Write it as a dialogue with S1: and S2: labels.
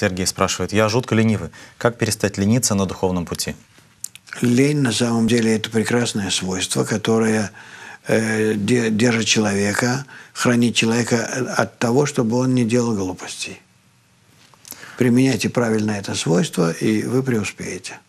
S1: Сергей спрашивает, я жутко ленивый. Как перестать лениться на духовном пути?
S2: Лень на самом деле это прекрасное свойство, которое э, держит человека, хранит человека э, от того, чтобы он не делал глупостей. Применяйте правильно это свойство, и вы преуспеете.